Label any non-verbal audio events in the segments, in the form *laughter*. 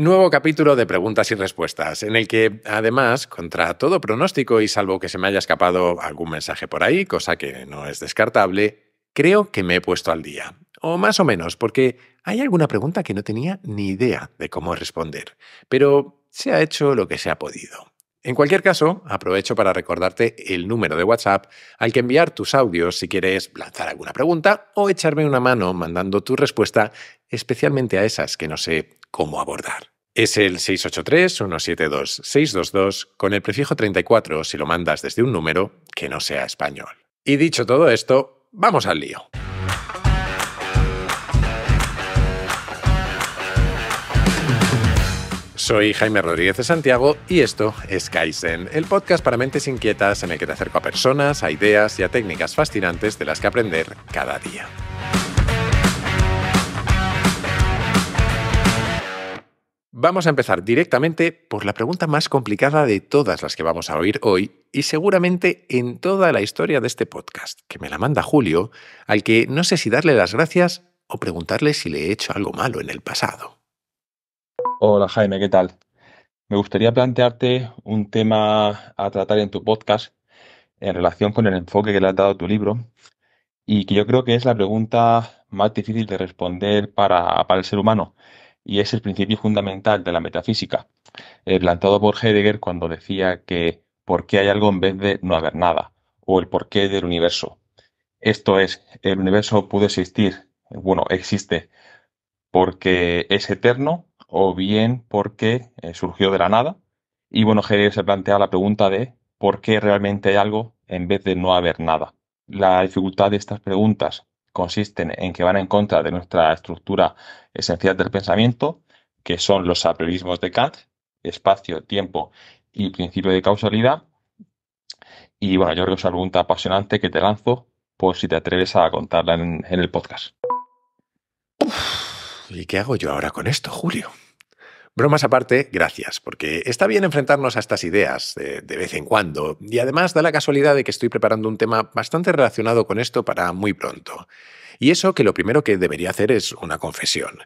Nuevo capítulo de preguntas y respuestas, en el que, además, contra todo pronóstico y salvo que se me haya escapado algún mensaje por ahí, cosa que no es descartable, creo que me he puesto al día. O más o menos, porque hay alguna pregunta que no tenía ni idea de cómo responder, pero se ha hecho lo que se ha podido. En cualquier caso, aprovecho para recordarte el número de WhatsApp al que enviar tus audios si quieres lanzar alguna pregunta o echarme una mano mandando tu respuesta, especialmente a esas que no sé cómo abordar. Es el 683-172-622 con el prefijo 34 si lo mandas desde un número que no sea español. Y dicho todo esto, vamos al lío. Soy Jaime Rodríguez de Santiago y esto es Kaizen, el podcast para mentes inquietas en el que te acerco a personas, a ideas y a técnicas fascinantes de las que aprender cada día. Vamos a empezar directamente por la pregunta más complicada de todas las que vamos a oír hoy y seguramente en toda la historia de este podcast, que me la manda Julio, al que no sé si darle las gracias o preguntarle si le he hecho algo malo en el pasado. Hola Jaime, ¿qué tal? Me gustaría plantearte un tema a tratar en tu podcast en relación con el enfoque que le has dado a tu libro y que yo creo que es la pregunta más difícil de responder para, para el ser humano y es el principio fundamental de la metafísica, eh, planteado por Heidegger cuando decía que por qué hay algo en vez de no haber nada, o el porqué del universo. Esto es, el universo pudo existir, bueno, existe porque es eterno o bien porque eh, surgió de la nada. Y bueno, Heidegger se plantea la pregunta de por qué realmente hay algo en vez de no haber nada. La dificultad de estas preguntas consisten en que van en contra de nuestra estructura esencial del pensamiento, que son los apriorismos de Kant, espacio, tiempo y principio de causalidad. Y bueno, yo creo que es una pregunta apasionante que te lanzo por si te atreves a contarla en, el podcast. ¿Y qué hago yo ahora con esto, Julio? Bromas aparte, gracias, porque está bien enfrentarnos a estas ideas de, vez en cuando, y además da la casualidad de que estoy preparando un tema bastante relacionado con esto para muy pronto. Y eso que lo primero que debería hacer es una confesión.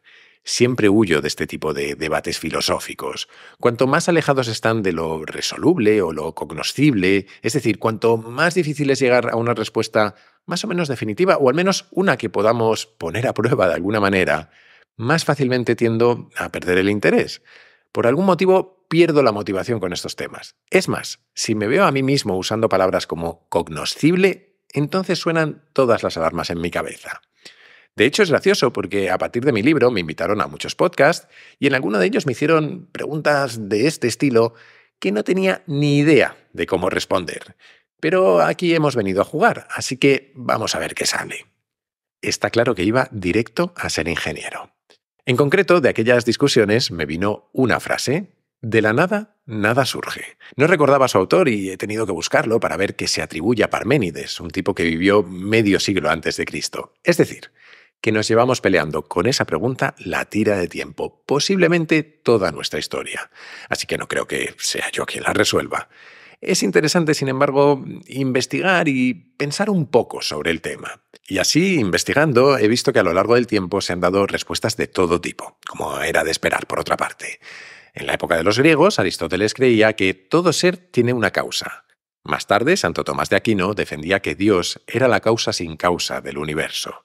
Siempre huyo de este tipo de debates filosóficos. Cuanto más alejados están de lo resoluble o lo cognoscible, es decir, cuanto más difícil es llegar a una respuesta más o menos definitiva, o al menos una que podamos poner a prueba de alguna manera, más fácilmente tiendo a perder el interés. Por algún motivo pierdo la motivación con estos temas. Es más, si me veo a mí mismo usando palabras como cognoscible, entonces suenan todas las alarmas en mi cabeza. De hecho, es gracioso porque a partir de mi libro me invitaron a muchos podcasts y en alguno de ellos me hicieron preguntas de este estilo que no tenía ni idea de cómo responder. Pero aquí hemos venido a jugar, así que vamos a ver qué sale. Está claro que iba directo a ser ingeniero. En concreto, de aquellas discusiones me vino una frase. De la nada, nada surge. No recordaba su autor y he tenido que buscarlo para ver que se atribuye a Parménides, un tipo que vivió medio siglo antes de Cristo. Es decir, que nos llevamos peleando con esa pregunta la tira de tiempo, posiblemente toda nuestra historia. Así que no creo que sea yo quien la resuelva. Es interesante, sin embargo, investigar y pensar un poco sobre el tema. Y así, investigando, he visto que a lo largo del tiempo se han dado respuestas de todo tipo, como era de esperar, por otra parte. En la época de los griegos, Aristóteles creía que todo ser tiene una causa. Más tarde, Santo Tomás de Aquino defendía que Dios era la causa sin causa del universo.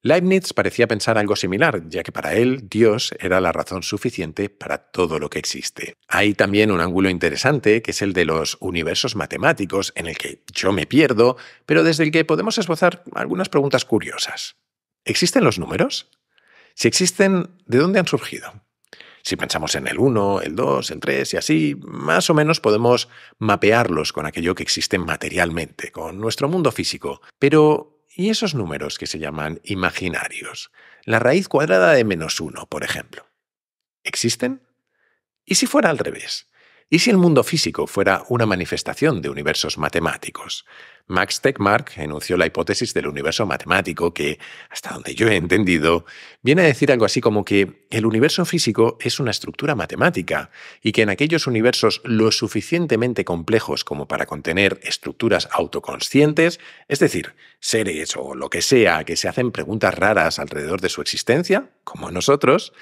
Leibniz parecía pensar algo similar, ya que para él Dios era la razón suficiente para todo lo que existe. Hay también un ángulo interesante, que es el de los universos matemáticos, en el que yo me pierdo, pero desde el que podemos esbozar algunas preguntas curiosas. ¿Existen los números? Si existen, ¿de dónde han surgido? Si pensamos en el 1, el 2, el 3 y así, más o menos podemos mapearlos con aquello que existe materialmente, con nuestro mundo físico. Pero, y esos números que se llaman imaginarios, la raíz cuadrada de menos 1, por ejemplo, ¿existen? ¿Y si fuera al revés? ¿Y si el mundo físico fuera una manifestación de universos matemáticos? Max Tegmark enunció la hipótesis del universo matemático que, hasta donde yo he entendido, viene a decir algo así como que el universo físico es una estructura matemática y que en aquellos universos lo suficientemente complejos como para contener estructuras autoconscientes, es decir, seres o lo que sea que se hacen preguntas raras alrededor de su existencia, como nosotros,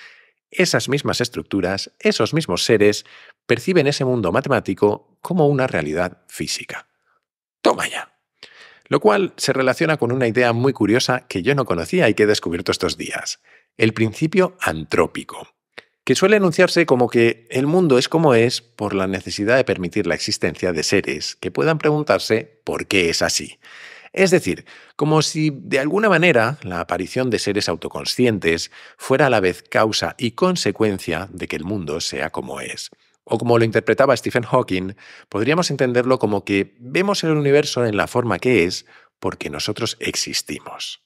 esas mismas estructuras, esos mismos seres, perciben ese mundo matemático como una realidad física. Toma ya. Lo cual se relaciona con una idea muy curiosa que yo no conocía y que he descubierto estos días, el principio antrópico, que suele anunciarse como que el mundo es como es por la necesidad de permitir la existencia de seres que puedan preguntarse por qué es así. Es decir, como si de alguna manera la aparición de seres autoconscientes fuera a la vez causa y consecuencia de que el mundo sea como es o como lo interpretaba Stephen Hawking, podríamos entenderlo como que vemos el universo en la forma que es porque nosotros existimos.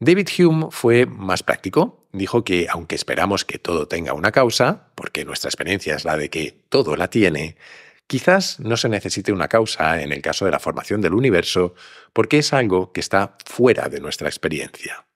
David Hume fue más práctico, dijo que aunque esperamos que todo tenga una causa, porque nuestra experiencia es la de que todo la tiene, quizás no se necesite una causa en el caso de la formación del universo, porque es algo que está fuera de nuestra experiencia.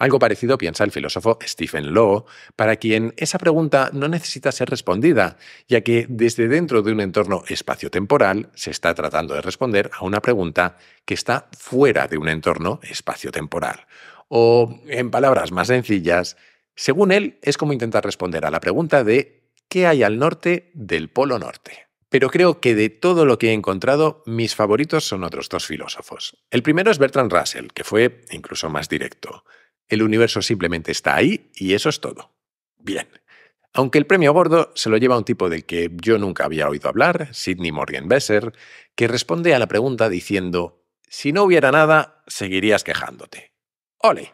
Algo parecido piensa el filósofo Stephen Law, para quien esa pregunta no necesita ser respondida, ya que desde dentro de un entorno espaciotemporal se está tratando de responder a una pregunta que está fuera de un entorno espaciotemporal. O, en palabras más sencillas, según él, es como intentar responder a la pregunta de ¿qué hay al norte del Polo Norte? Pero creo que de todo lo que he encontrado, mis favoritos son otros dos filósofos. El primero es Bertrand Russell, que fue incluso más directo. El universo simplemente está ahí y eso es todo. Bien. Aunque el premio gordo se lo lleva un tipo del que yo nunca había oído hablar, Sidney Morgan Besser, que responde a la pregunta diciendo, si no hubiera nada, seguirías quejándote. ¡Ole!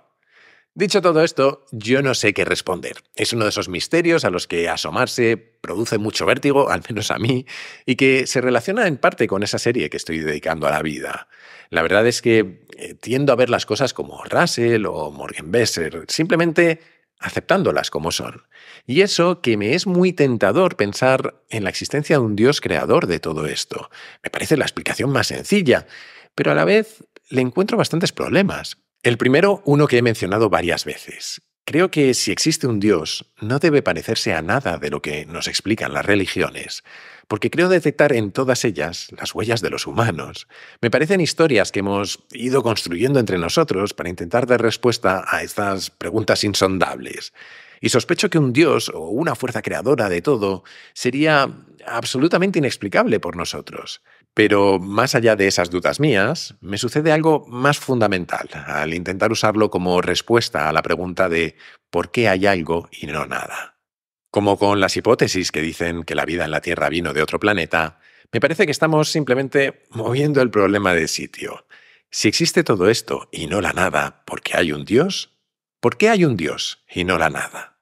Dicho todo esto, yo no sé qué responder. Es uno de esos misterios a los que asomarse produce mucho vértigo, al menos a mí, y que se relaciona en parte con esa serie que estoy dedicando a la vida. La verdad es que eh, tiendo a ver las cosas como Russell o Morgan Besser, simplemente aceptándolas como son. Y eso que me es muy tentador pensar en la existencia de un Dios creador de todo esto. Me parece la explicación más sencilla, pero a la vez le encuentro bastantes problemas. El primero, uno que he mencionado varias veces. Creo que si existe un Dios, no debe parecerse a nada de lo que nos explican las religiones porque creo detectar en todas ellas las huellas de los humanos. Me parecen historias que hemos ido construyendo entre nosotros para intentar dar respuesta a estas preguntas insondables. Y sospecho que un dios o una fuerza creadora de todo sería absolutamente inexplicable por nosotros. Pero más allá de esas dudas mías, me sucede algo más fundamental al intentar usarlo como respuesta a la pregunta de ¿por qué hay algo y no nada? Como con las hipótesis que dicen que la vida en la Tierra vino de otro planeta, me parece que estamos simplemente moviendo el problema de sitio. Si existe todo esto y no la nada, ¿por qué hay un Dios? ¿Por qué hay un Dios y no la nada?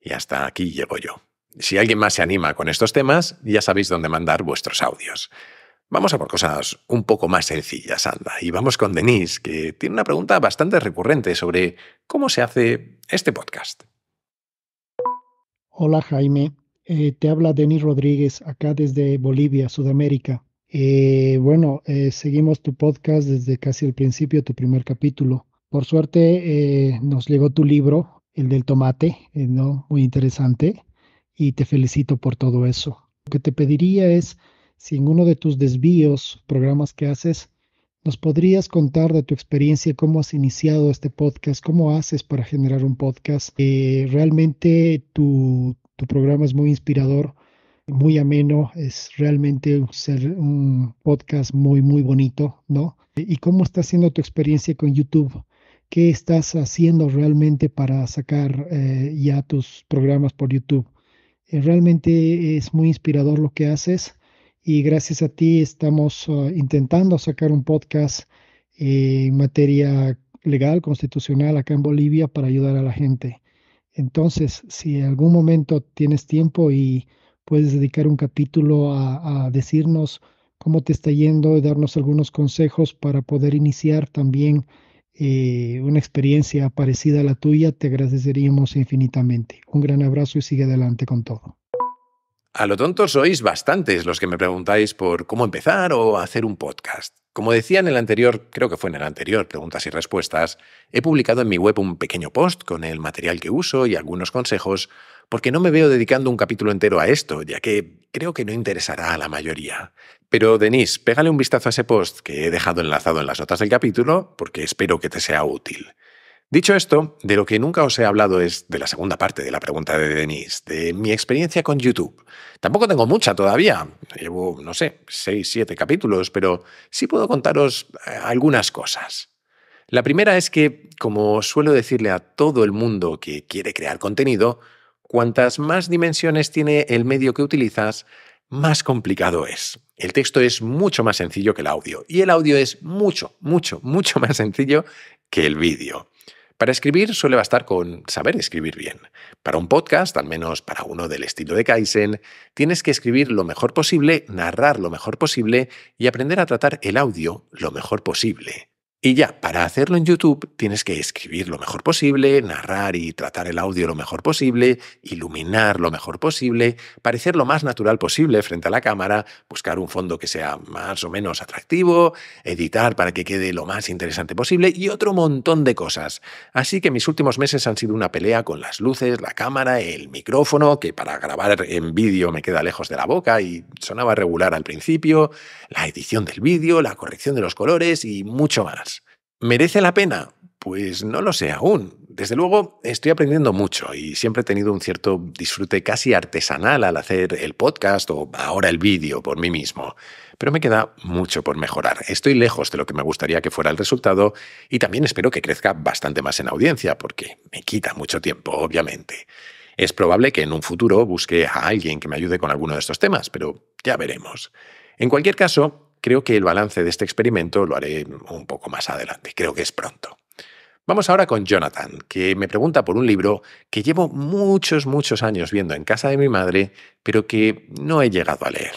Y hasta aquí llevo yo. Si alguien más se anima con estos temas, ya sabéis dónde mandar vuestros audios. Vamos a por cosas un poco más sencillas, anda. Y vamos con Denise, que tiene una pregunta bastante recurrente sobre cómo se hace este podcast. Hola Jaime, eh, te habla Denis Rodríguez, acá desde Bolivia, Sudamérica. Eh, bueno, eh, seguimos tu podcast desde casi el principio, tu primer capítulo. Por suerte nos llegó tu libro, el del tomate, ¿no? Muy interesante y te felicito por todo eso. Lo que te pediría es, si en uno de tus desvíos, programas que haces, ¿Nos podrías contar de tu experiencia, cómo has iniciado este podcast, cómo haces para generar un podcast? Eh, realmente tu, programa es muy inspirador, muy ameno, es realmente ser un podcast muy, muy bonito, ¿no? ¿Y cómo está siendo tu experiencia con YouTube? ¿Qué estás haciendo realmente para sacar eh, ya tus programas por YouTube? Eh, realmente es muy inspirador lo que haces y gracias a ti estamos ah, intentando sacar un podcast eh, en materia legal, constitucional acá en Bolivia para ayudar a la gente. Entonces, si en algún momento tienes tiempo y puedes dedicar un capítulo a, decirnos cómo te está yendo y darnos algunos consejos para poder iniciar también eh, una experiencia parecida a la tuya, te agradeceríamos infinitamente. Un gran abrazo y sigue adelante con todo. A lo tonto sois bastantes los que me preguntáis por cómo empezar o hacer un podcast. Como decía en el anterior, creo que fue en el anterior, preguntas y respuestas, he publicado en mi web un pequeño post con el material que uso y algunos consejos, porque no me veo dedicando un capítulo entero a esto, ya que creo que no interesará a la mayoría. Pero Denise, pégale un vistazo a ese post que he dejado enlazado en las notas del capítulo, porque espero que te sea útil. Dicho esto, de lo que nunca os he hablado es de la segunda parte de la pregunta de Denise, de mi experiencia con YouTube. Tampoco tengo mucha todavía, llevo, no sé, 6, 7 capítulos, pero sí puedo contaros eh, algunas cosas. La primera es que, como suelo decirle a todo el mundo que quiere crear contenido, cuantas más dimensiones tiene el medio que utilizas, más complicado es. El texto es mucho más sencillo que el audio y el audio es mucho, mucho, mucho más sencillo que el vídeo. Para escribir suele bastar con saber escribir bien. Para un podcast, al menos para uno del estilo de Kaizen, tienes que escribir lo mejor posible, narrar lo mejor posible y aprender a tratar el audio lo mejor posible. Y ya, para hacerlo en YouTube tienes que escribir lo mejor posible, narrar y tratar el audio lo mejor posible, iluminar lo mejor posible, parecer lo más natural posible frente a la cámara, buscar un fondo que sea más o menos atractivo, editar para que quede lo más interesante posible y otro montón de cosas. Así que mis últimos meses han sido una pelea con las luces, la cámara, el micrófono, que para grabar en vídeo me queda lejos de la boca y sonaba regular al principio, la edición del vídeo, la corrección de los colores y mucho más. ¿Merece la pena? Pues no lo sé aún. Desde luego estoy aprendiendo mucho y siempre he tenido un cierto disfrute casi artesanal al hacer el podcast o ahora el vídeo por mí mismo. Pero me queda mucho por mejorar. Estoy lejos de lo que me gustaría que fuera el resultado y también espero que crezca bastante más en audiencia porque me quita mucho tiempo, obviamente. Es probable que en un futuro busque a alguien que me ayude con alguno de estos temas, pero ya veremos. En cualquier caso, Creo que el balance de este experimento lo haré un poco más adelante, creo que es pronto. Vamos ahora con Jonathan, que me pregunta por un libro que llevo muchos, muchos años viendo en casa de mi madre, pero que no he llegado a leer.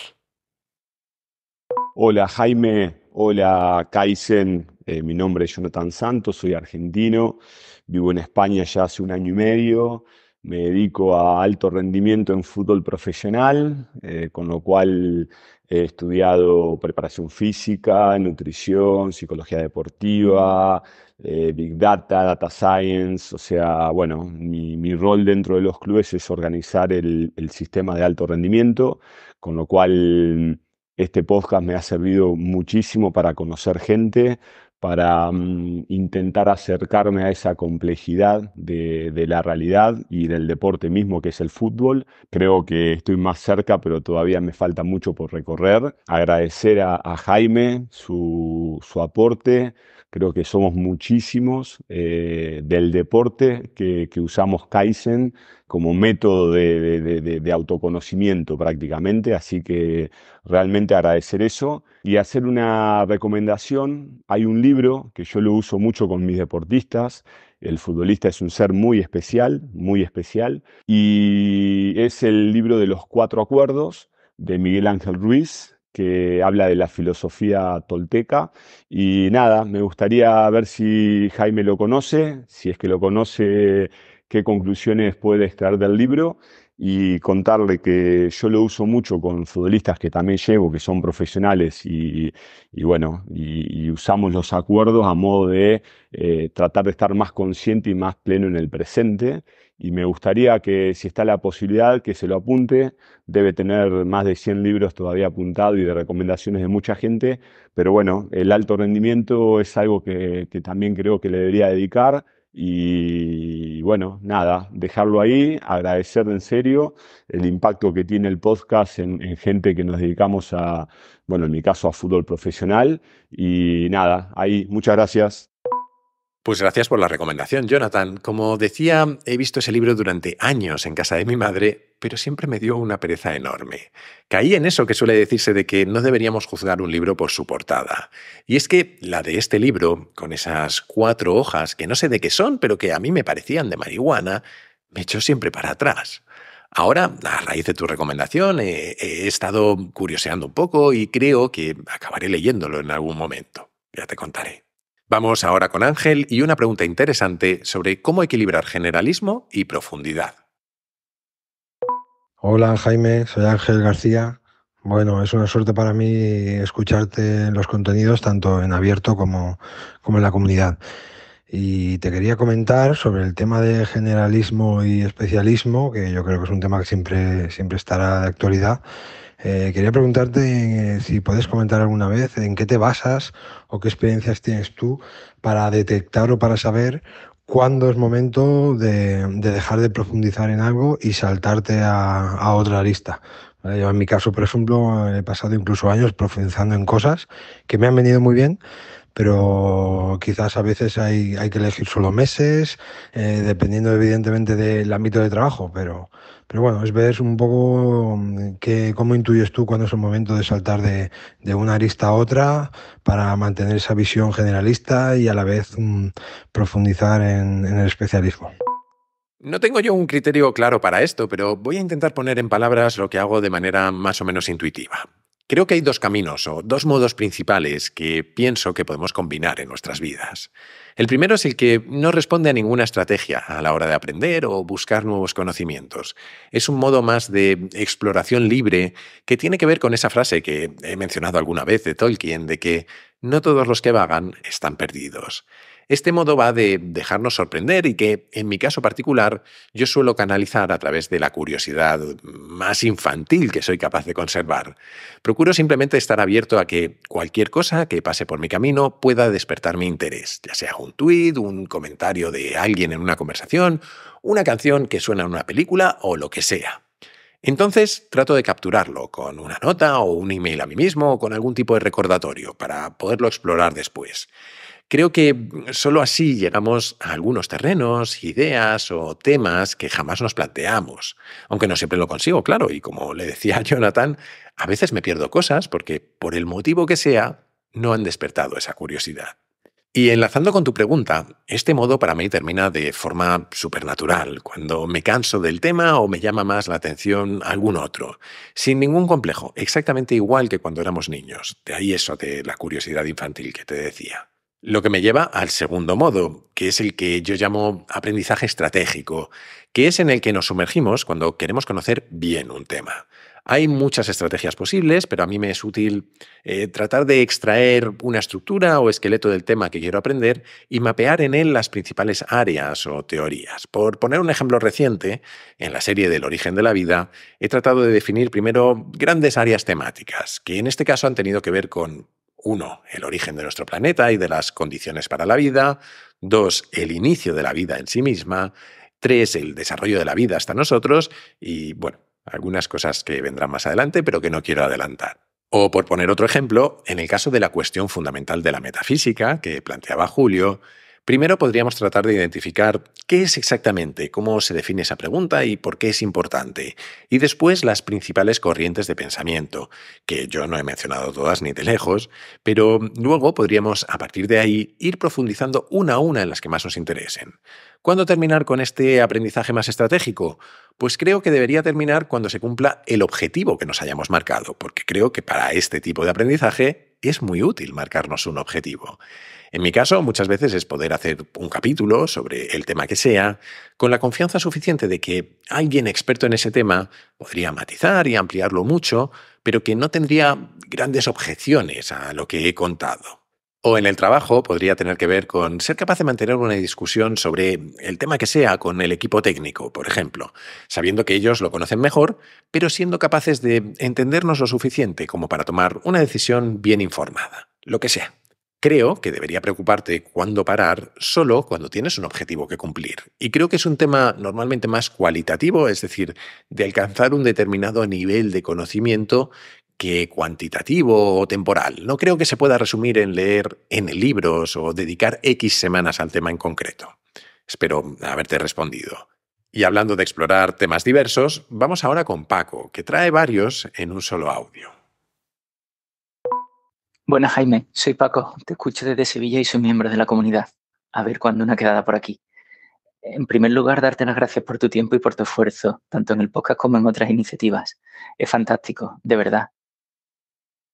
Hola Jaime, hola Kaizen, eh, mi nombre es Jonathan Santos, soy argentino, vivo en España ya hace un año y medio, me dedico a alto rendimiento en fútbol profesional, eh, con lo cual He estudiado preparación física, nutrición, psicología deportiva, eh, Big Data, Data Science. O sea, bueno, mi, rol dentro de los clubes es organizar el, el sistema de alto rendimiento, con lo cual este podcast me ha servido muchísimo para conocer gente, para mm, intentar acercarme a esa complejidad de, la realidad y del deporte mismo que es el fútbol. Creo que estoy más cerca, pero todavía me falta mucho por recorrer. Agradecer a, Jaime su, su aporte, Creo que somos muchísimos eh, del deporte que, usamos Kaizen como método de, de, autoconocimiento prácticamente, así que realmente agradecer eso y hacer una recomendación. Hay un libro que yo lo uso mucho con mis deportistas. El futbolista es un ser muy especial, muy especial, y es el libro de los cuatro acuerdos de Miguel Ángel Ruiz, que habla de la filosofía tolteca. Y nada, me gustaría ver si Jaime lo conoce, si es que lo conoce, qué conclusiones puede extraer del libro y contarle que yo lo uso mucho con futbolistas que también llevo, que son profesionales y, bueno, y, usamos los acuerdos a modo de eh, tratar de estar más consciente y más pleno en el presente y me gustaría que si está la posibilidad que se lo apunte, debe tener más de 100 libros todavía apuntados y de recomendaciones de mucha gente, pero bueno, el alto rendimiento es algo que, también creo que le debería dedicar y bueno, nada, dejarlo ahí, agradecer en serio el impacto que tiene el podcast en, en gente que nos dedicamos a, bueno, en mi caso a fútbol profesional y nada, ahí, muchas gracias. Pues gracias por la recomendación, Jonathan. Como decía, he visto ese libro durante años en casa de mi madre, pero siempre me dio una pereza enorme. Caí en eso que suele decirse de que no deberíamos juzgar un libro por su portada. Y es que la de este libro, con esas cuatro hojas que no sé de qué son, pero que a mí me parecían de marihuana, me echó siempre para atrás. Ahora, a raíz de tu recomendación, he, estado curioseando un poco y creo que acabaré leyéndolo en algún momento. Ya te contaré. Vamos ahora con Ángel y una pregunta interesante sobre cómo equilibrar generalismo y profundidad. Hola Jaime, soy Ángel García. Bueno, es una suerte para mí escucharte en los contenidos, tanto en abierto como, como en la comunidad. Y te quería comentar sobre el tema de generalismo y especialismo, que yo creo que es un tema que siempre, siempre estará de actualidad eh, quería preguntarte eh, si puedes comentar alguna vez en qué te basas o qué experiencias tienes tú para detectar o para saber cuándo es momento de, dejar de profundizar en algo y saltarte a, otra lista. Yo en mi caso, por ejemplo, he pasado incluso años profundizando en cosas que me han venido muy bien, pero quizás a veces hay, que elegir solo meses, eh, dependiendo evidentemente del ámbito de trabajo, pero pero bueno, es ver un poco mm, que, cómo intuyes tú cuando es el momento de saltar de, una arista a otra para mantener esa visión generalista y a la vez mm, profundizar en el especialismo. No tengo yo un criterio claro para esto, pero voy a intentar poner en palabras lo que hago de manera más o menos intuitiva. Creo que hay dos caminos o dos modos principales que pienso que podemos combinar en nuestras vidas. El primero es el que no responde a ninguna estrategia a la hora de aprender o buscar nuevos conocimientos. Es un modo más de exploración libre que tiene que ver con esa frase que he mencionado alguna vez de Tolkien, de que no todos los que vagan están perdidos. Este modo va de dejarnos sorprender y que, en mi caso particular, yo suelo canalizar a través de la curiosidad más infantil que soy capaz de conservar. Procuro simplemente estar abierto a que cualquier cosa que pase por mi camino pueda despertar mi interés, ya sea un tweet, un comentario de alguien en una conversación, una canción que suena en una película o lo que sea. Entonces trato de capturarlo con una nota o un email a mí mismo o con algún tipo de recordatorio para poderlo explorar después. Creo que solo así llegamos a algunos terrenos, ideas o temas que jamás nos planteamos. Aunque no siempre lo consigo, claro, y como le decía *laughs* Jonathan, a veces me pierdo cosas porque, por el motivo que sea, no han despertado esa curiosidad. Y enlazando con tu pregunta, este modo para mí termina de forma supernatural, cuando me canso del tema o me llama más la atención algún otro, sin ningún complejo, exactamente igual que cuando éramos niños. De ahí eso de la curiosidad infantil que te decía. Lo que me lleva al segundo modo, que es el que yo llamo aprendizaje estratégico, que es en el que nos sumergimos cuando queremos conocer bien un tema. Hay muchas estrategias posibles, pero a mí me es útil eh, tratar de extraer una estructura o esqueleto del tema que quiero aprender y mapear en él las principales áreas o teorías. Por poner un ejemplo reciente, en la serie del origen de la vida, he tratado de definir primero grandes áreas temáticas, que en este caso han tenido que ver con uno, el origen de nuestro planeta y de las condiciones para la vida. Dos, el inicio de la vida en sí misma. 3. el desarrollo de la vida hasta nosotros. Y bueno, algunas cosas que vendrán más adelante, pero que no quiero adelantar. O por poner otro ejemplo, en el caso de la cuestión fundamental de la metafísica que planteaba Julio, Primero podríamos tratar de identificar qué es exactamente, cómo se define esa pregunta y por qué es importante, y después las principales corrientes de pensamiento, que yo no he mencionado todas ni de lejos, pero luego podríamos a partir de ahí ir profundizando una a una en las que más nos interesen. ¿Cuándo terminar con este aprendizaje más estratégico? Pues creo que debería terminar cuando se cumpla el objetivo que nos hayamos marcado, porque creo que para este tipo de aprendizaje es muy útil marcarnos un objetivo. En mi caso, muchas veces es poder hacer un capítulo sobre el tema que sea, con la confianza suficiente de que alguien experto en ese tema podría matizar y ampliarlo mucho, pero que no tendría grandes objeciones a lo que he contado. O en el trabajo podría tener que ver con ser capaz de mantener una discusión sobre el tema que sea con el equipo técnico, por ejemplo, sabiendo que ellos lo conocen mejor, pero siendo capaces de entendernos lo suficiente como para tomar una decisión bien informada, lo que sea. Creo que debería preocuparte cuándo parar solo cuando tienes un objetivo que cumplir. Y creo que es un tema normalmente más cualitativo, es decir, de alcanzar un determinado nivel de conocimiento que cuantitativo o temporal. No creo que se pueda resumir en leer N libros o dedicar X semanas al tema en concreto. Espero haberte respondido. Y hablando de explorar temas diversos, vamos ahora con Paco, que trae varios en un solo audio. Buenas Jaime, soy Paco, te escucho desde Sevilla y soy miembro de la comunidad. A ver cuándo una quedada por aquí. En primer lugar, darte las gracias por tu tiempo y por tu esfuerzo, tanto en el podcast como en otras iniciativas. Es fantástico, de verdad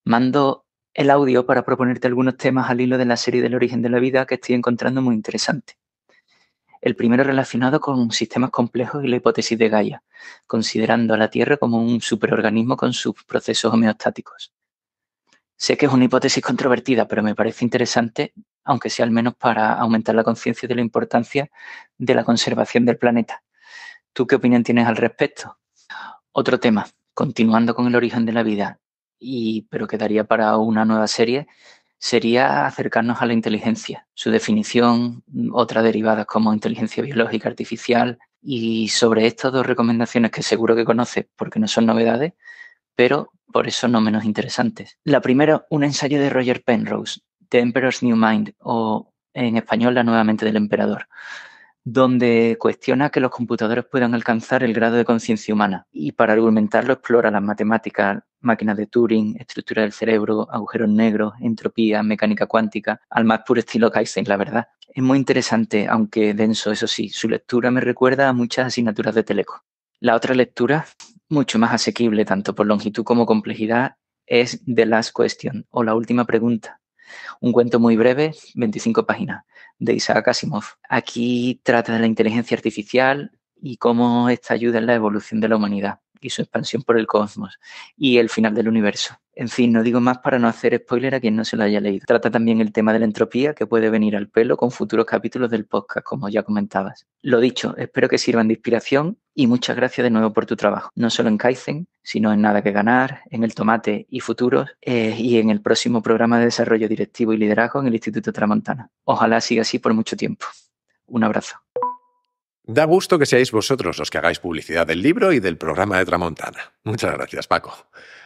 mando el audio para proponerte algunos temas al hilo de la serie del origen de la vida que estoy encontrando muy interesante. El primero relacionado con sistemas complejos y la hipótesis de Gaia, considerando a la Tierra como un superorganismo con sus procesos homeostáticos. Sé que es una hipótesis controvertida, pero me parece interesante, aunque sea al menos para aumentar la conciencia de la importancia de la conservación del planeta. ¿Tú qué opinión tienes al respecto? Otro tema, continuando con el origen de la vida, y, pero quedaría para una nueva serie, sería acercarnos a la inteligencia, su definición, mm, otras derivadas como inteligencia biológica artificial. Y sobre estas dos recomendaciones que seguro que conoces porque no son novedades, pero por eso no menos interesantes. La primera, un ensayo de Roger Penrose, The Emperor's New Mind, o en español La Nueva Mente del Emperador, donde cuestiona que los computadores puedan alcanzar el grado de conciencia humana y para argumentarlo explora las matemáticas, máquinas de Turing, estructura del cerebro, agujeros negros, entropía, mecánica cuántica, al más puro estilo Kaizen, la verdad. Es muy interesante, aunque denso, eso sí, su lectura me recuerda a muchas asignaturas de Teleco. La otra lectura, mucho más asequible tanto por longitud como complejidad, es The Last Question o La Última Pregunta. Un cuento muy breve, 25 páginas, de Isaac Asimov. Aquí trata de la inteligencia artificial y cómo esta ayuda en la evolución de la humanidad y su expansión por el cosmos y el final del universo. En fin, no digo más para no hacer spoiler a quien no se lo haya leído. Trata también el tema de la entropía que puede venir al pelo con futuros capítulos del podcast, como ya comentabas. Lo dicho, espero que sirvan de inspiración y muchas gracias de nuevo por tu trabajo, no solo en Kaizen, sino en Nada que Ganar, en El Tomate y Futuros, eh, y en el próximo programa de desarrollo directivo y liderazgo en el Instituto Tramontana. Ojalá siga así por mucho tiempo. Un abrazo. Da gusto que seáis vosotros los que hagáis publicidad del libro y del programa de Tramontana. Muchas gracias, Paco.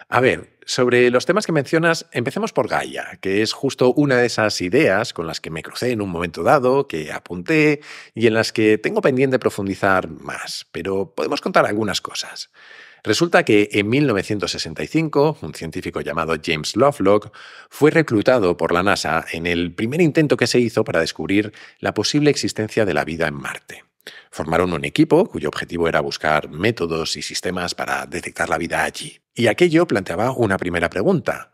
A ver, sobre los temas que mencionas, empecemos por Gaia, que es justo una de esas ideas con las que me crucé en un momento dado, que apunté y en las que tengo pendiente profundizar más, pero podemos contar algunas cosas. Resulta que en 1965, un científico llamado James Lovelock fue reclutado por la NASA en el primer intento que se hizo para descubrir la posible existencia de la vida en Marte. Formaron un equipo cuyo objetivo era buscar métodos y sistemas para detectar la vida allí. Y aquello planteaba una primera pregunta.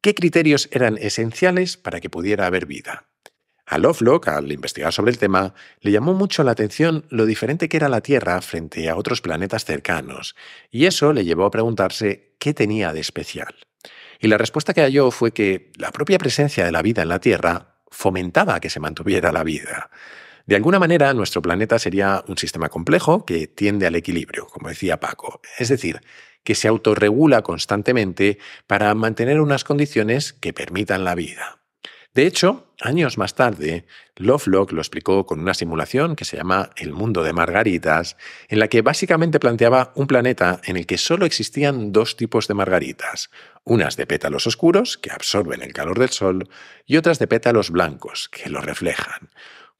¿Qué criterios eran esenciales para que pudiera haber vida? A Lovelock, al investigar sobre el tema, le llamó mucho la atención lo diferente que era la Tierra frente a otros planetas cercanos, y eso le llevó a preguntarse qué tenía de especial. Y la respuesta que halló fue que la propia presencia de la vida en la Tierra fomentaba que se mantuviera la vida. De alguna manera, nuestro planeta sería un sistema complejo que tiende al equilibrio, como decía Paco. Es decir, que se autorregula constantemente para mantener unas condiciones que permitan la vida. De hecho, años más tarde, Lovelock lo explicó con una simulación que se llama El mundo de margaritas, en la que básicamente planteaba un planeta en el que solo existían dos tipos de margaritas, unas de pétalos oscuros, que absorben el calor del sol, y otras de pétalos blancos, que lo reflejan.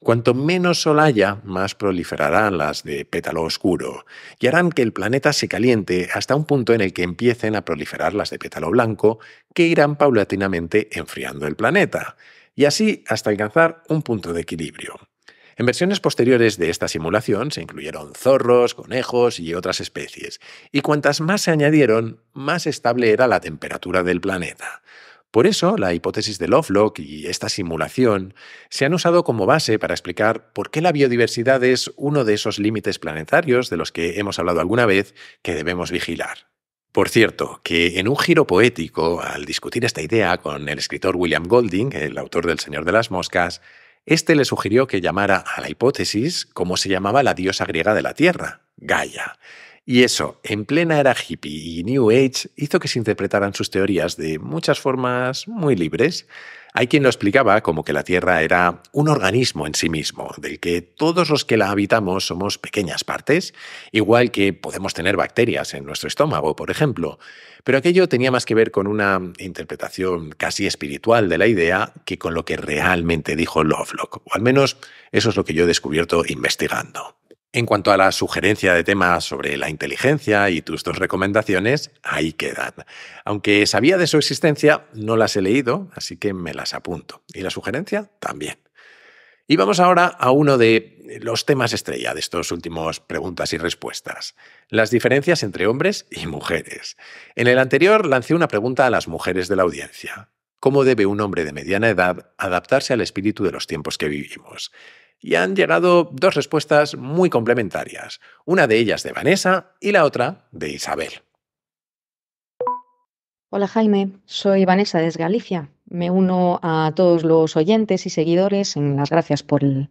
Cuanto menos sol haya, más proliferarán las de pétalo oscuro y harán que el planeta se caliente hasta un punto en el que empiecen a proliferar las de pétalo blanco, que irán paulatinamente enfriando el planeta, y así hasta alcanzar un punto de equilibrio. En versiones posteriores de esta simulación se incluyeron zorros, conejos y otras especies, y cuantas más se añadieron, más estable era la temperatura del planeta. Por eso, la hipótesis de Lovelock y esta simulación se han usado como base para explicar por qué la biodiversidad es uno de esos límites planetarios de los que hemos hablado alguna vez que debemos vigilar. Por cierto, que en un giro poético, al discutir esta idea con el escritor William Golding, el autor del Señor de las Moscas, este le sugirió que llamara a la hipótesis como se llamaba la diosa griega de la Tierra, Gaia y eso, en plena era hippie y New Age, hizo que se interpretaran sus teorías de muchas formas muy libres. Hay quien lo explicaba como que la Tierra era un organismo en sí mismo, del que todos los que la habitamos somos pequeñas partes, igual que podemos tener bacterias en nuestro estómago, por ejemplo. Pero aquello tenía más que ver con una interpretación casi espiritual de la idea que con lo que realmente dijo Lovelock, o al menos eso es lo que yo he descubierto investigando. En cuanto a la sugerencia de temas sobre la inteligencia y tus dos recomendaciones, ahí quedan. Aunque sabía de su existencia, no las he leído, así que me las apunto. Y la sugerencia también. Y vamos ahora a uno de los temas estrella de estos últimos preguntas y respuestas, las diferencias entre hombres y mujeres. En el anterior lancé una pregunta a las mujeres de la audiencia. ¿Cómo debe un hombre de mediana edad adaptarse al espíritu de los tiempos que vivimos? y han llegado dos respuestas muy complementarias, una de ellas de Vanessa y la otra de Isabel. Hola Jaime, soy Vanessa desde Galicia. Me uno a todos los oyentes y seguidores en las gracias por el,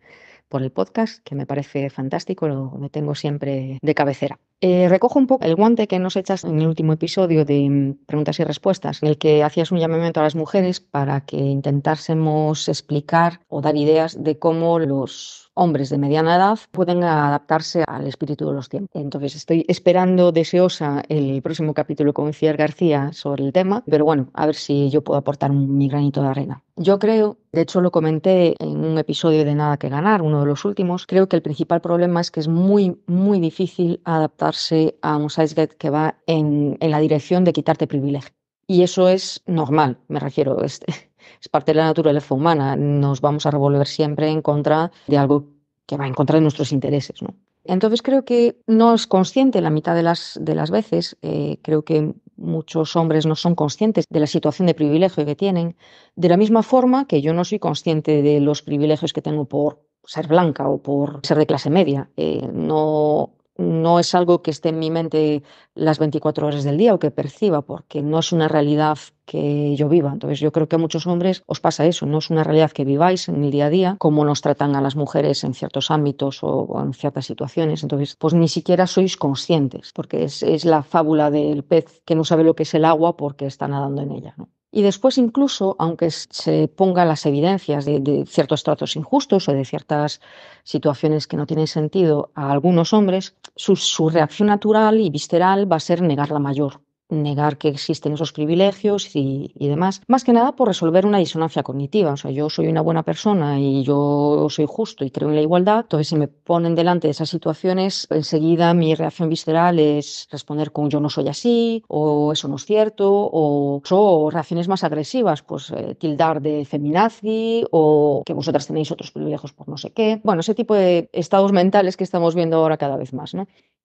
podcast, que me parece fantástico, lo tengo siempre de cabecera. Eh, recojo un poco el guante que nos echas en el último episodio de mm, preguntas y respuestas, en el que hacías un llamamiento a las mujeres para que intentásemos explicar o dar ideas de cómo los hombres de mediana edad pueden adaptarse al espíritu de los tiempos. Entonces, estoy esperando deseosa el próximo capítulo con Ciar García sobre el tema, pero bueno, a ver si yo puedo aportar mi granito de arena. Yo creo, de hecho lo comenté en un episodio de Nada que Ganar, uno de los últimos, creo que el principal problema es que es muy, muy difícil adaptarse a un Zeitgeist que va en, la dirección de quitarte privilegio. Y eso es normal, me refiero, a este, es parte de la naturaleza humana. Nos vamos a revolver siempre en contra de algo que va en contra de nuestros intereses. ¿no? Entonces creo que no es consciente la mitad de las, de las veces, eh, creo que muchos hombres no son conscientes de la situación de privilegio que tienen, de la misma forma que yo no soy consciente de los privilegios que tengo por ser blanca o por ser de clase media. Eh, no, no es algo que esté en mi mente las 24 horas del día o que perciba, porque no es una realidad que yo viva. Entonces yo creo que a muchos hombres os pasa eso, no es una realidad que viváis en el día a día, como nos tratan a las mujeres en ciertos ámbitos o, en ciertas situaciones. Entonces, pues ni siquiera sois conscientes, porque es, la fábula del pez que no sabe lo que es el agua porque está nadando en ella. Y después incluso, aunque se pongan las evidencias de, ciertos tratos injustos o de ciertas situaciones que no tienen sentido a algunos hombres, su, su reacción natural y visceral va a ser negar la mayor negar que existen esos privilegios y, demás. Más que nada por resolver una disonancia cognitiva. O sea, yo soy una buena persona y yo soy justo y creo en la igualdad. Entonces, si me ponen delante de esas situaciones, enseguida mi reacción visceral es responder con yo no soy así, o eso no es cierto, o, o reacciones más agresivas, pues eh, tildar de feminazi, o que vosotras tenéis otros privilegios por no sé qué. Bueno, ese tipo de estados mentales que estamos viendo ahora cada vez más.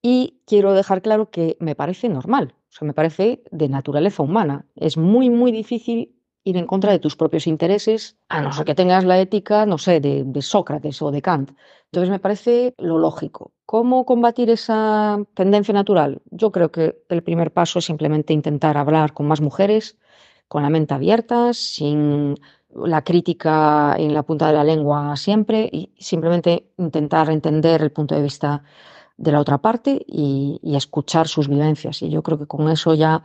Y quiero dejar claro que me parece normal. O me parece de naturaleza humana. Es muy, muy difícil ir en contra de tus propios intereses, a no ser que tengas la ética, no sé, de, de, Sócrates o de Kant. Entonces me parece lo lógico. ¿Cómo combatir esa tendencia natural? Yo creo que el primer paso es simplemente intentar hablar con más mujeres, con la mente abierta, sin la crítica en la punta de la lengua siempre, y simplemente intentar entender el punto de vista de la otra parte y, escuchar sus vivencias. Y yo creo que con eso ya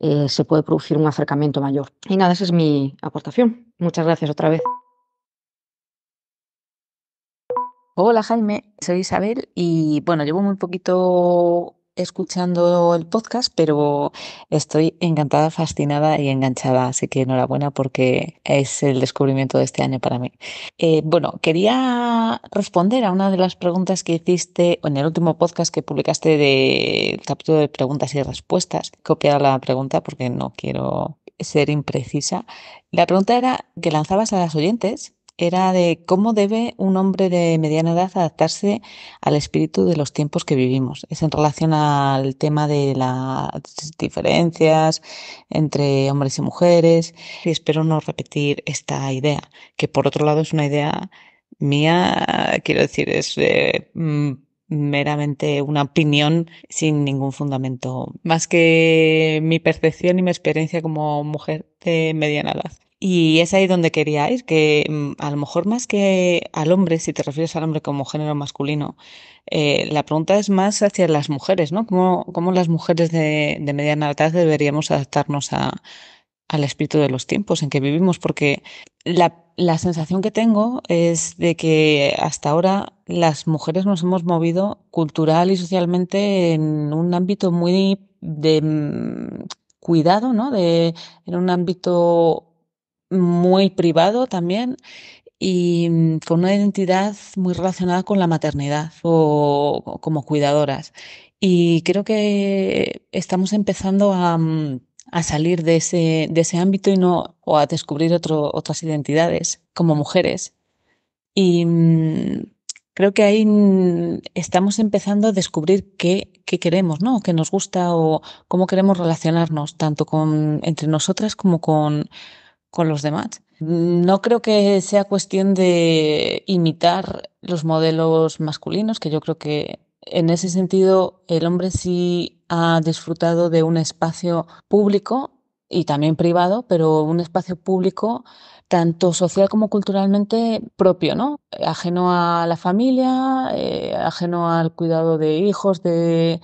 eh, se puede producir un acercamiento mayor. Y nada, esa es mi aportación. Muchas gracias otra vez. Hola Jaime, soy Isabel y bueno, llevo muy poquito escuchando el podcast, pero estoy encantada, fascinada y enganchada. Así que enhorabuena porque es el descubrimiento de este año para mí. Eh, bueno, quería responder a una de las preguntas que hiciste en el último podcast que publicaste del de capítulo de preguntas y respuestas. Copiar la pregunta porque no quiero ser imprecisa. La pregunta era que lanzabas a las oyentes era de cómo debe un hombre de mediana edad adaptarse al espíritu de los tiempos que vivimos. Es en relación al tema de las diferencias entre hombres y mujeres. Y espero no repetir esta idea, que por otro lado es una idea mía, quiero decir, es mm, meramente una opinión sin ningún fundamento, más que mi percepción y mi experiencia como mujer de mediana edad. Y es ahí donde quería ir, que mm, a lo mejor más que al hombre, si te refieres al hombre como género masculino, eh, la pregunta es más hacia las mujeres, ¿no? ¿Cómo, las mujeres de, mediana edad deberíamos adaptarnos al espíritu de los tiempos en que vivimos? Porque la, la sensación que tengo es de que hasta ahora las mujeres nos hemos movido cultural y socialmente en un ámbito muy de mm, cuidado, ¿no? De, en un ámbito muy privado también y mm, con una identidad muy relacionada con la maternidad o, como cuidadoras. Y creo que estamos empezando mm, a, salir de ese, de ese ámbito y no, o a descubrir otras identidades como mujeres. Y mm, creo que ahí estamos empezando a descubrir qué, queremos, ¿no? qué nos gusta o cómo queremos relacionarnos, tanto entre nosotras como con, con los demás. No creo que sea cuestión de imitar los modelos masculinos, que yo creo que en ese sentido el hombre sí ha disfrutado de un espacio público y también privado, pero un espacio público tanto social como culturalmente propio, ¿no? Ajeno a la familia, eh, ajeno al cuidado de hijos, de,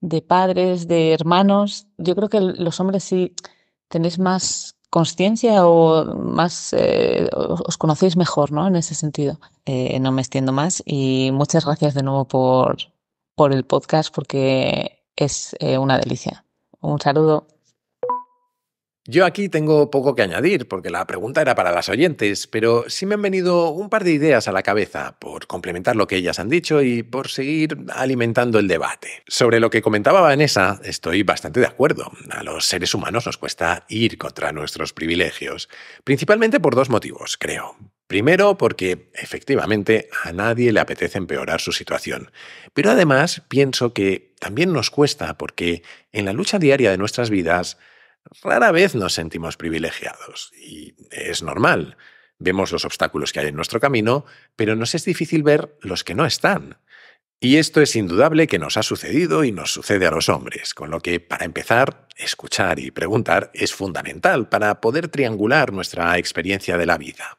de padres, de hermanos. Yo creo que los hombres sí tenéis más consciencia o más eh, os conocéis mejor, ¿no? En ese sentido. Eh, no me extiendo más y muchas gracias de nuevo por, por el podcast porque es eh, una delicia. Un saludo. Yo aquí tengo poco que añadir, porque la pregunta era para las oyentes, pero sí me han venido un par de ideas a la cabeza por complementar lo que ellas han dicho y por seguir alimentando el debate. Sobre lo que comentaba Vanessa, estoy bastante de acuerdo. A los seres humanos nos cuesta ir contra nuestros privilegios, principalmente por dos motivos, creo. Primero, porque efectivamente a nadie le apetece empeorar su situación. Pero además, pienso que también nos cuesta porque en la lucha diaria de nuestras vidas, rara vez nos sentimos privilegiados y es normal. Vemos los obstáculos que hay en nuestro camino, pero nos es difícil ver los que no están. Y esto es indudable que nos ha sucedido y nos sucede a los hombres, con lo que, para empezar, escuchar y preguntar es fundamental para poder triangular nuestra experiencia de la vida.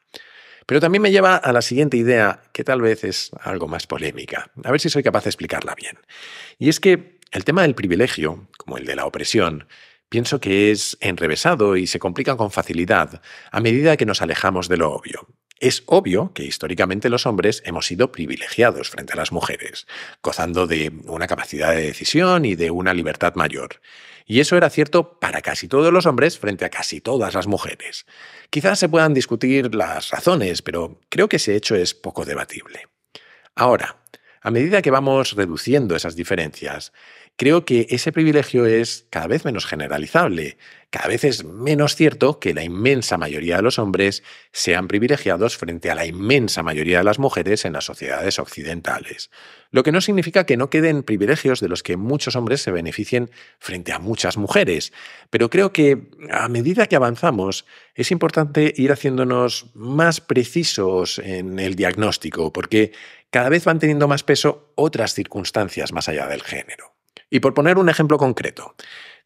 Pero también me lleva a la siguiente idea, que tal vez es algo más polémica. A ver si soy capaz de explicarla bien. Y es que el tema del privilegio, como el de la opresión, pienso que es enrevesado y se complica con facilidad a medida que nos alejamos de lo obvio. Es obvio que históricamente los hombres hemos sido privilegiados frente a las mujeres, gozando de una capacidad de decisión y de una libertad mayor. Y eso era cierto para casi todos los hombres frente a casi todas las mujeres. Quizás se puedan discutir las razones, pero creo que ese hecho es poco debatible. Ahora, a medida que vamos reduciendo esas diferencias, creo que ese privilegio es cada vez menos generalizable, cada vez es menos cierto que la inmensa mayoría de los hombres sean privilegiados frente a la inmensa mayoría de las mujeres en las sociedades occidentales, lo que no significa que no queden privilegios de los que muchos hombres se beneficien frente a muchas mujeres, pero creo que a medida que avanzamos es importante ir haciéndonos más precisos en el diagnóstico, porque cada vez van teniendo más peso otras circunstancias más allá del género. Y por poner un ejemplo concreto,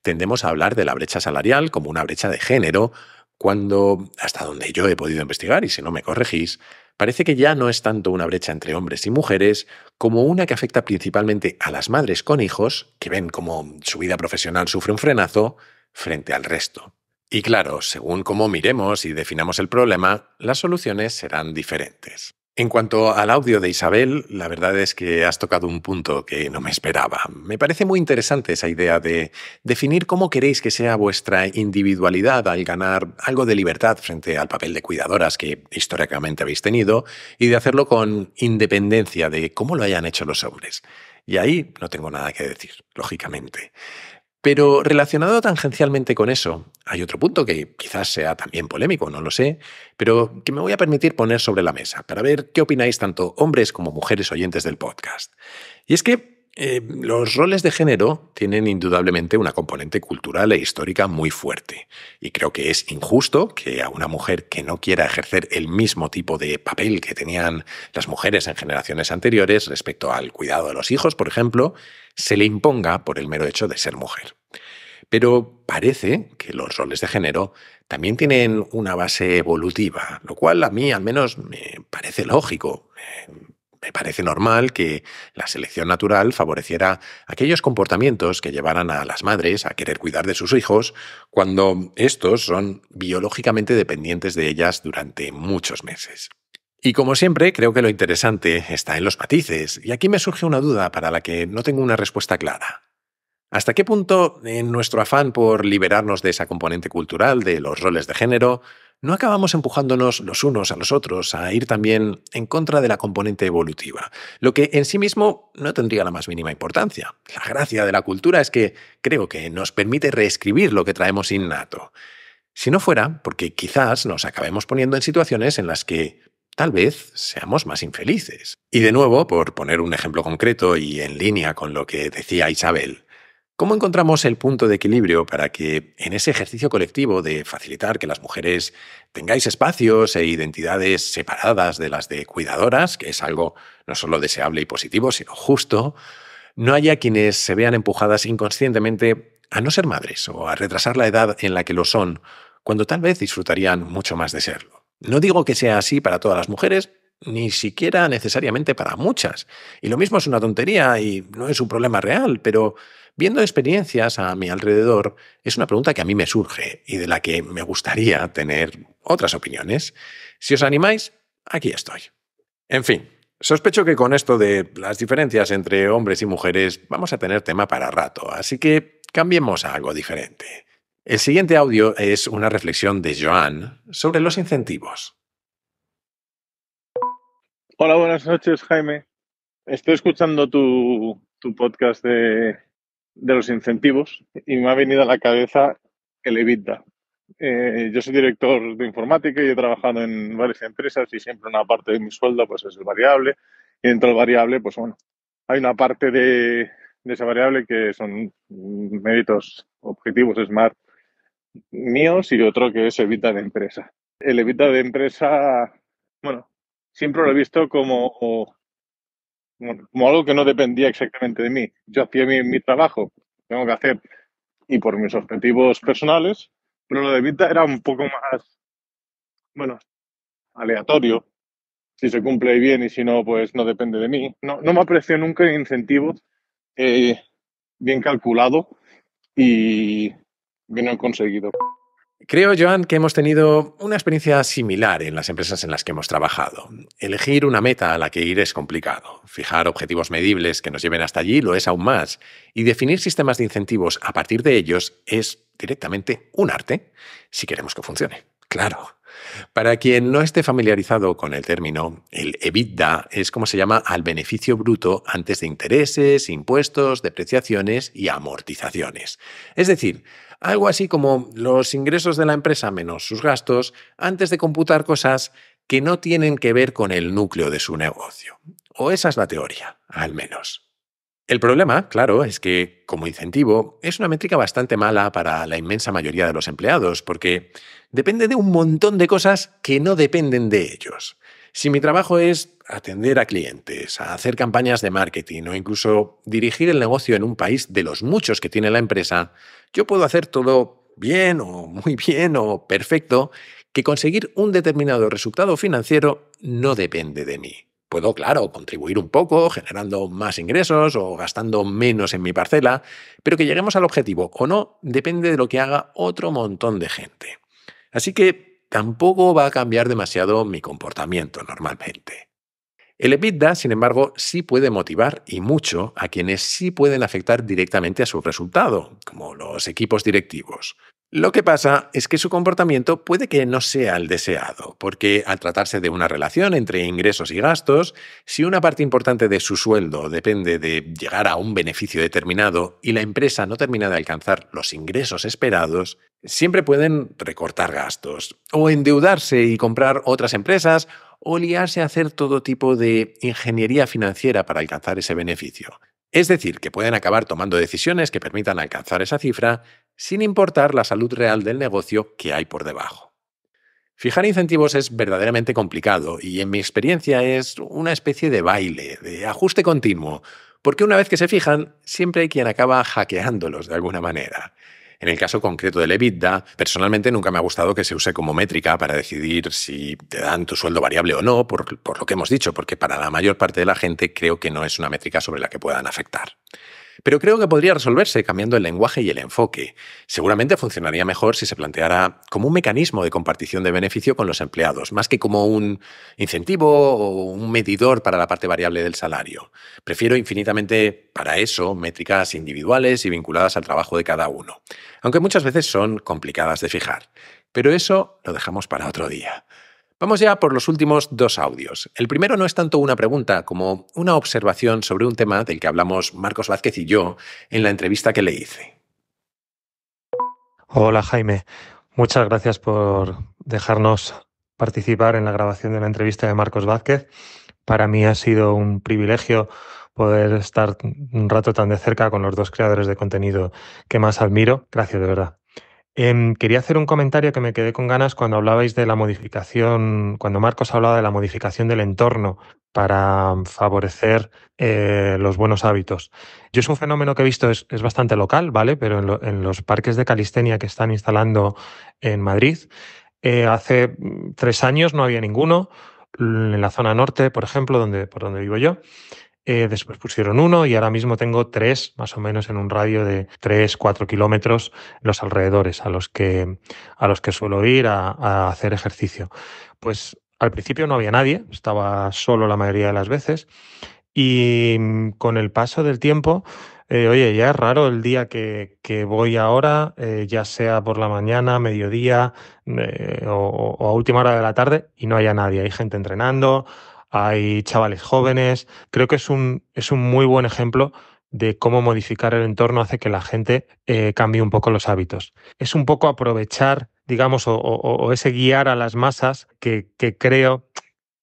tendemos a hablar de la brecha salarial como una brecha de género, cuando, hasta donde yo he podido investigar, y si no me corregís, parece que ya no es tanto una brecha entre hombres y mujeres como una que afecta principalmente a las madres con hijos, que ven como su vida profesional sufre un frenazo, frente al resto. Y claro, según cómo miremos y definamos el problema, las soluciones serán diferentes. En cuanto al audio de Isabel, la verdad es que has tocado un punto que no me esperaba. Me parece muy interesante esa idea de definir cómo queréis que sea vuestra individualidad al ganar algo de libertad frente al papel de cuidadoras que históricamente habéis tenido y de hacerlo con independencia de cómo lo hayan hecho los hombres. Y ahí no tengo nada que decir, lógicamente. Pero relacionado tangencialmente con eso, hay otro punto que quizás sea también polémico, no lo sé, pero que me voy a permitir poner sobre la mesa para ver qué opináis tanto hombres como mujeres oyentes del podcast. Y es que eh, los roles de género tienen indudablemente una componente cultural e histórica muy fuerte, y creo que es injusto que a una mujer que no quiera ejercer el mismo tipo de papel que tenían las mujeres en generaciones anteriores respecto al cuidado de los hijos, por ejemplo, se le imponga por el mero hecho de ser mujer. Pero parece que los roles de género también tienen una base evolutiva, lo cual a mí al menos me parece lógico. Me parece normal que la selección natural favoreciera aquellos comportamientos que llevaran a las madres a querer cuidar de sus hijos cuando estos son biológicamente dependientes de ellas durante muchos meses. Y como siempre, creo que lo interesante está en los matices, y aquí me surge una duda para la que no tengo una respuesta clara. ¿Hasta qué punto, en nuestro afán por liberarnos de esa componente cultural, de los roles de género, no acabamos empujándonos los unos a los otros a ir también en contra de la componente evolutiva? Lo que en sí mismo no tendría la más mínima importancia. La gracia de la cultura es que creo que nos permite reescribir lo que traemos innato. Si no fuera, porque quizás nos acabemos poniendo en situaciones en las que tal vez seamos más infelices. Y de nuevo, por poner un ejemplo concreto y en línea con lo que decía Isabel, ¿Cómo encontramos el punto de equilibrio para que en ese ejercicio colectivo de facilitar que las mujeres tengáis espacios e identidades separadas de las de cuidadoras, que es algo no solo deseable y positivo, sino justo, no haya quienes se vean empujadas inconscientemente a no ser madres o a retrasar la edad en la que lo son, cuando tal vez disfrutarían mucho más de serlo? No digo que sea así para todas las mujeres, ni siquiera necesariamente para muchas. Y lo mismo es una tontería y no es un problema real, pero viendo experiencias a mi alrededor, es una pregunta que a mí me surge y de la que me gustaría tener otras opiniones. Si os animáis, aquí estoy. En fin, sospecho que con esto de las diferencias entre hombres y mujeres vamos a tener tema para rato, así que cambiemos a algo diferente. El siguiente audio es una reflexión de Joan sobre los incentivos. Hola, buenas noches, Jaime. Estoy escuchando tu, podcast de, los incentivos y me ha venido a la cabeza el EBITDA. Eh, yo soy director de informática y he trabajado en varias empresas y siempre una parte de mi sueldo pues, es el variable. Y dentro del variable, pues bueno, hay una parte de, de esa variable que son mm, méritos objetivos SMART míos y otro que es Evita de empresa. El Evita de empresa, bueno, siempre lo he visto como, como algo que no dependía exactamente de mí. Yo hacía mi, mi trabajo, tengo que hacer, y por mis objetivos personales, pero lo de Evita era un poco más, bueno, aleatorio. Si se cumple bien y si no, pues no depende de mí. No, no me aprecio nunca incentivos eh, bien calculado y que no han conseguido. Creo, Joan, que hemos tenido una experiencia similar en las empresas en las que hemos trabajado. Elegir una meta a la que ir es complicado. Fijar objetivos medibles que nos lleven hasta allí lo es aún más. Y definir sistemas de incentivos a partir de ellos es directamente un arte si queremos que funcione. Claro. Para quien no esté familiarizado con el término, el EBITDA es como se llama al beneficio bruto antes de intereses, impuestos, depreciaciones y amortizaciones. Es decir, algo así como los ingresos de la empresa menos sus gastos antes de computar cosas que no tienen que ver con el núcleo de su negocio. O esa es la teoría, al menos. El problema, claro, es que, como incentivo, es una métrica bastante mala para la inmensa mayoría de los empleados, porque depende de un montón de cosas que no dependen de ellos. Si mi trabajo es atender a clientes, a hacer campañas de marketing o incluso dirigir el negocio en un país de los muchos que tiene la empresa, yo puedo hacer todo bien o muy bien o perfecto, que conseguir un determinado resultado financiero no depende de mí. Puedo, claro, contribuir un poco, generando más ingresos o gastando menos en mi parcela, pero que lleguemos al objetivo o no depende de lo que haga otro montón de gente. Así que tampoco va a cambiar demasiado mi comportamiento normalmente. El EBITDA, sin embargo, sí puede motivar y mucho a quienes sí pueden afectar directamente a su resultado, como los equipos directivos. Lo que pasa es que su comportamiento puede que no sea el deseado, porque al tratarse de una relación entre ingresos y gastos, si una parte importante de su sueldo depende de llegar a un beneficio determinado y la empresa no termina de alcanzar los ingresos esperados, siempre pueden recortar gastos, o endeudarse y comprar otras empresas, o liarse a hacer todo tipo de ingeniería financiera para alcanzar ese beneficio. Es decir, que pueden acabar tomando decisiones que permitan alcanzar esa cifra sin importar la salud real del negocio que hay por debajo. Fijar incentivos es verdaderamente complicado y en mi experiencia es una especie de baile, de ajuste continuo, porque una vez que se fijan, siempre hay quien acaba hackeándolos de alguna manera. En el caso concreto del EBITDA, personalmente nunca me ha gustado que se use como métrica para decidir si te dan tu sueldo variable o no, por, por lo que hemos dicho, porque para la mayor parte de la gente creo que no es una métrica sobre la que puedan afectar. Pero creo que podría resolverse cambiando el lenguaje y el enfoque. Seguramente funcionaría mejor si se planteara como un mecanismo de compartición de beneficio con los empleados, más que como un incentivo o un medidor para la parte variable del salario. Prefiero infinitamente para eso métricas individuales y vinculadas al trabajo de cada uno, aunque muchas veces son complicadas de fijar. Pero eso lo dejamos para otro día. Vamos ya por los últimos dos audios. El primero no es tanto una pregunta como una observación sobre un tema del que hablamos Marcos Vázquez y yo en la entrevista que le hice. Hola Jaime, muchas gracias por dejarnos participar en la grabación de la entrevista de Marcos Vázquez. Para mí ha sido un privilegio poder estar un rato tan de cerca con los dos creadores de contenido que más admiro. Gracias de verdad. Em, quería hacer un comentario que me quedé con ganas cuando hablabais de la modificación, cuando Marcos hablaba de la modificación del entorno para favorecer eh, los buenos hábitos. Yo es un fenómeno que he visto, es, bastante local, ¿vale? Pero en, los parques de calistenia que están instalando en Madrid, eh, hace mm, tres años no había ninguno, en la zona norte, por ejemplo, donde, por donde vivo yo. Eh, después pusieron uno y ahora mismo tengo tres, más o menos en un radio de tres, cuatro kilómetros, los alrededores a los que, a los que suelo ir a, hacer ejercicio. Pues al principio no había nadie, estaba solo la mayoría de las veces y mm, con el paso del tiempo eh, oye, ya es raro el día que, voy ahora, eh, ya sea por la mañana, mediodía o, a última hora de la tarde, y no haya nadie. Hay gente entrenando, hay chavales jóvenes. Creo que es un, es un muy buen ejemplo de cómo modificar el entorno hace que la gente eh, cambie un poco los hábitos. Es un poco aprovechar, digamos, o, ese guiar a las masas que, que, creo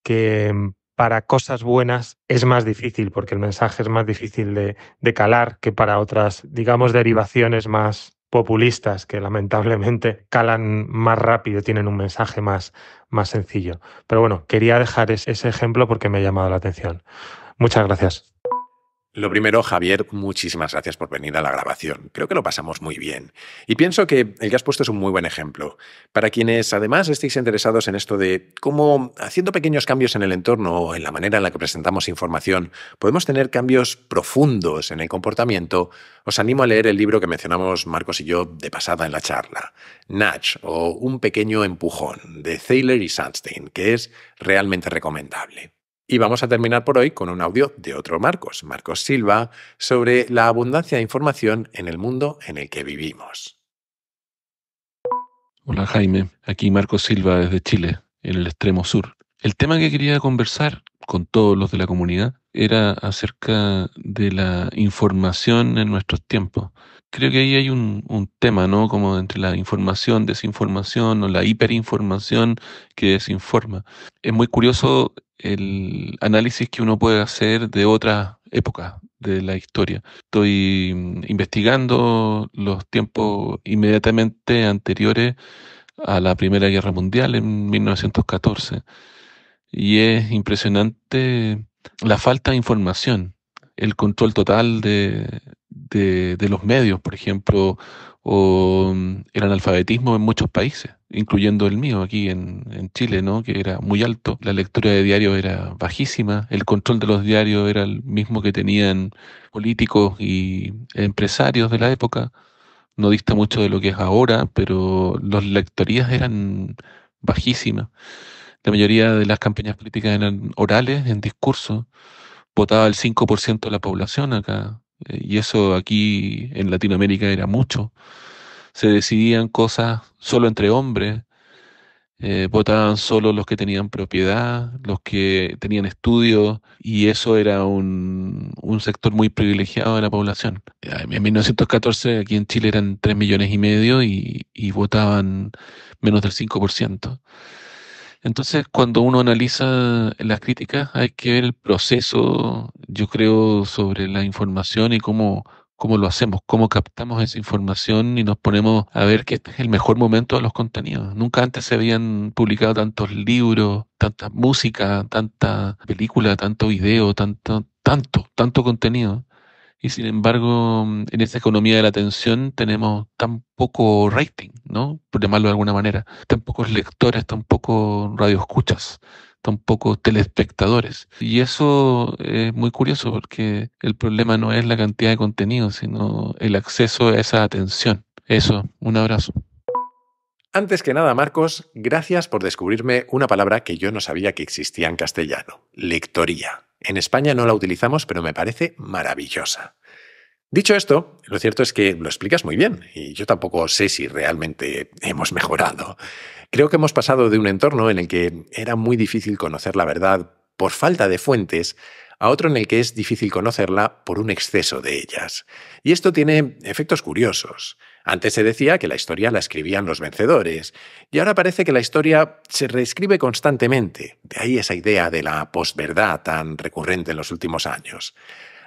que para cosas buenas es más difícil, porque el mensaje es más difícil de, de calar que para otras, digamos, derivaciones más, populistas que lamentablemente calan más rápido, tienen un mensaje más, más sencillo. Pero bueno, quería dejar ese ejemplo porque me ha llamado la atención. Muchas gracias. Lo primero, Javier, muchísimas gracias por venir a la grabación. Creo que lo pasamos muy bien. Y pienso que el que has puesto es un muy buen ejemplo. Para quienes además estéis interesados en esto de cómo, haciendo pequeños cambios en el entorno o en la manera en la que presentamos información, podemos tener cambios profundos en el comportamiento, os animo a leer el libro que mencionamos Marcos y yo de pasada en la charla, Natch o Un pequeño empujón, de Thaler y Sandstein, que es realmente recomendable. Y vamos a terminar por hoy con un audio de otro Marcos, Marcos Silva, sobre la abundancia de información en el mundo en el que vivimos. Hola Jaime, aquí Marcos Silva desde Chile, en el extremo sur. El tema que quería conversar con todos los de la comunidad era acerca de la información en nuestros tiempos creo que ahí hay un, tema, ¿no? Como entre la información, desinformación o la hiperinformación que desinforma. Es muy curioso el análisis que uno puede hacer de otra época de la historia. Estoy mm, investigando los tiempos inmediatamente anteriores a la Primera Guerra Mundial en 1914 y es impresionante la falta de información el control total de, de, los medios, por ejemplo, o mm, el analfabetismo en muchos países, incluyendo el mío aquí en, Chile, ¿no? que era muy alto. La lectura de diarios era bajísima, el control de los diarios era el mismo que tenían políticos y empresarios de la época. No dista mucho de lo que es ahora, pero las lectorías eran bajísimas. La mayoría de las campañas políticas eran orales, en discurso votaba el 5% de la población acá, eh, y eso aquí en Latinoamérica era mucho. Se decidían cosas solo entre hombres, eh, votaban solo los que tenían propiedad, los que tenían estudios, y eso era un, un sector muy privilegiado de la población. En 1914 aquí en Chile eran 3 millones y medio y, y votaban menos del 5%. Entonces, cuando uno analiza las críticas, hay que ver el proceso, yo creo, sobre la información y cómo, cómo lo hacemos, cómo captamos esa información y nos ponemos a ver que este es el mejor momento de los contenidos. Nunca antes se habían publicado tantos libros, tanta música, tanta película, tanto video, tanto, tanto, tanto contenido y sin embargo, mm, en esa economía de la atención tenemos tan poco rating, ¿no? Por llamarlo de alguna manera, tan pocos lectores, tan pocos radioescuchas, tan pocos telespectadores. Y eso es muy curioso porque el problema no es la cantidad de contenido, sino el acceso a esa atención. Eso, un abrazo. Antes que nada, Marcos, gracias por descubrirme una palabra que yo no sabía que existía en castellano, lectoría. En España no la utilizamos, pero me parece maravillosa. Dicho esto, lo cierto es que lo explicas muy bien y yo tampoco sé si realmente hemos mejorado. Creo que hemos pasado de un entorno en el que era muy difícil conocer la verdad por falta de fuentes a otro en el que es difícil conocerla por un exceso de ellas. Y esto tiene efectos curiosos. Antes se decía que la historia la escribían los vencedores, y ahora parece que la historia se reescribe constantemente, de ahí esa idea de la posverdad tan recurrente en los últimos años.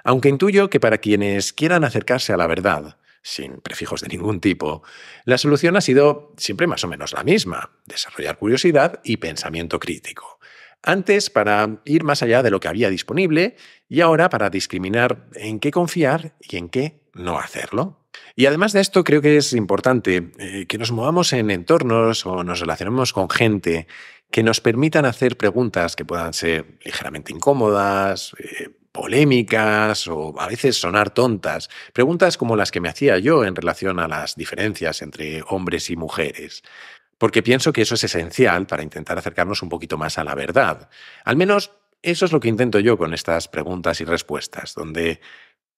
Aunque intuyo que para quienes quieran acercarse a la verdad, sin prefijos de ningún tipo, la solución ha sido siempre más o menos la misma, desarrollar curiosidad y pensamiento crítico. Antes para ir más allá de lo que había disponible y ahora para discriminar en qué confiar y en qué no hacerlo. Y además de esto, creo que es importante eh, que nos movamos en entornos o nos relacionemos con gente que nos permitan hacer preguntas que puedan ser ligeramente incómodas, eh, polémicas o a veces sonar tontas. Preguntas como las que me hacía yo en relación a las diferencias entre hombres y mujeres. Porque pienso que eso es esencial para intentar acercarnos un poquito más a la verdad. Al menos eso es lo que intento yo con estas preguntas y respuestas, donde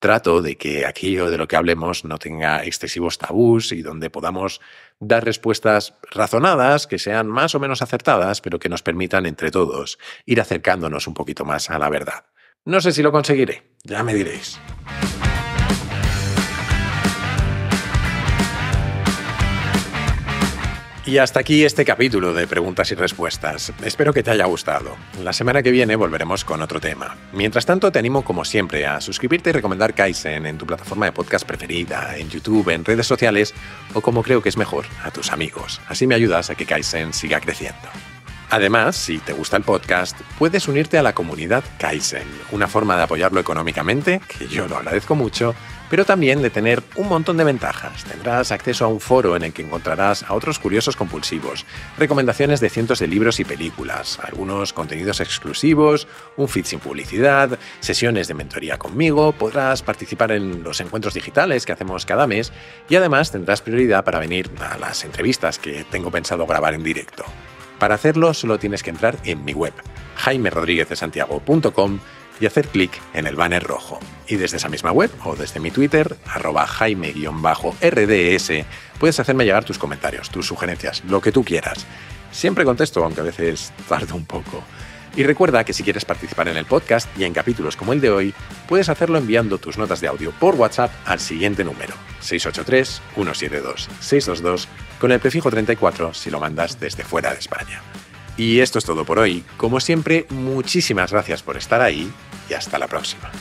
trato de que aquello de lo que hablemos no tenga excesivos tabús y donde podamos dar respuestas razonadas, que sean más o menos acertadas, pero que nos permitan entre todos ir acercándonos un poquito más a la verdad. No sé si lo conseguiré, ya me diréis. Y hasta aquí este capítulo de preguntas y respuestas. Espero que te haya gustado. La semana que viene volveremos con otro tema. Mientras tanto, te animo como siempre a suscribirte y recomendar Kaizen en tu plataforma de podcast preferida, en YouTube, en redes sociales o como creo que es mejor, a tus amigos. Así me ayudas a que Kaizen siga creciendo. Además, si te gusta el podcast, puedes unirte a la comunidad Kaizen, una forma de apoyarlo económicamente, que yo lo agradezco mucho pero también de tener un montón de ventajas. Tendrás acceso a un foro en el que encontrarás a otros curiosos compulsivos, recomendaciones de cientos de libros y películas, algunos contenidos exclusivos, un feed sin publicidad, sesiones de mentoría conmigo, podrás participar en los encuentros digitales que hacemos cada mes y además tendrás prioridad para venir a las entrevistas que tengo pensado grabar en directo. Para hacerlo solo tienes que entrar en mi web, santiago.com, y hacer clic en el banner rojo. Y desde esa misma web o desde mi Twitter, arroba jaime-rds, puedes hacerme llegar tus comentarios, tus sugerencias, lo que tú quieras. Siempre contesto, aunque a veces *laughs* tardo un poco. Y recuerda que si quieres participar en el podcast y en capítulos como el de hoy, puedes hacerlo enviando tus notas de audio por WhatsApp al siguiente número, 683-172-622, con el prefijo 34 si lo mandas desde fuera de España. Y esto es todo por hoy. Como siempre, muchísimas gracias por estar ahí y hasta la próxima.